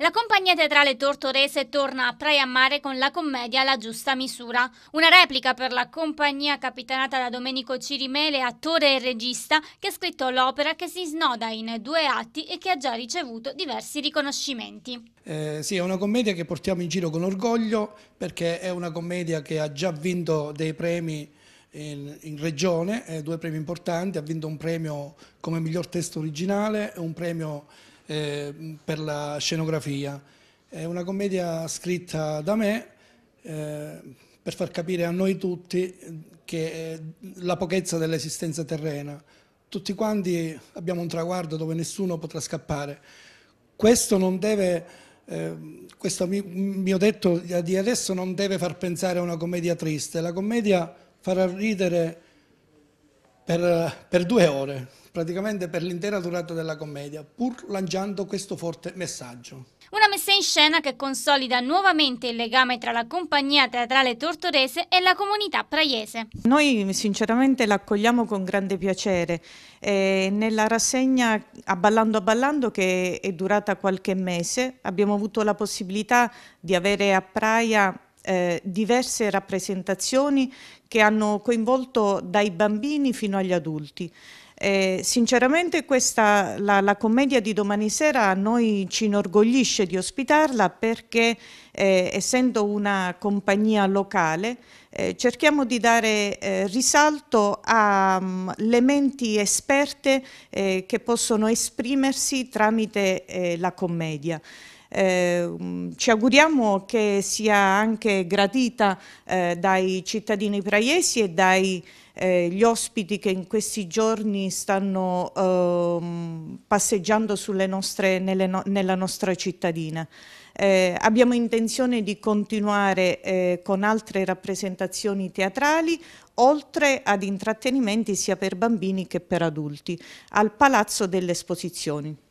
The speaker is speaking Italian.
La compagnia teatrale tortorese torna a Praia Mare con la commedia La giusta misura, una replica per la compagnia capitanata da Domenico Cirimele, attore e regista, che ha scritto l'opera che si snoda in due atti e che ha già ricevuto diversi riconoscimenti. Eh, sì, è una commedia che portiamo in giro con orgoglio perché è una commedia che ha già vinto dei premi in, in, regione, eh, due premi importanti, ha vinto un premio come miglior testo originale e un premio eh, per la scenografia. È una commedia scritta da me eh, per far capire a noi tutti che eh, la pochezza dell'esistenza terrena. Tutti quanti abbiamo un traguardo dove nessuno potrà scappare. Questo non deve... Eh, questo mio detto di adesso non deve far pensare a una commedia triste, la commedia farà ridere per, per due ore, praticamente per l'intera durata della commedia, pur lanciando questo forte messaggio. Una messa in scena che consolida nuovamente il legame tra la compagnia teatrale tortorese e la comunità praiese. Noi sinceramente l'accogliamo con grande piacere. Eh, nella rassegna A Ballando a Ballando, che è durata qualche mese abbiamo avuto la possibilità di avere a Praia eh, diverse rappresentazioni che hanno coinvolto dai bambini fino agli adulti. Eh, sinceramente questa, la, la, commedia di domani sera a noi ci inorgoglisce di ospitarla perché eh, essendo una compagnia locale eh, cerchiamo di dare eh, risalto alle mm, menti esperte eh, che possono esprimersi tramite eh, la commedia. Eh, ci auguriamo che sia anche gradita eh, dai cittadini praiesi e dagli eh, ospiti che in questi giorni stanno ehm, passeggiando nostre, no, nella nostra cittadina. Eh, abbiamo intenzione di continuare eh, con altre rappresentazioni teatrali oltre ad intrattenimenti sia per bambini che per adulti al Palazzo delle Esposizioni.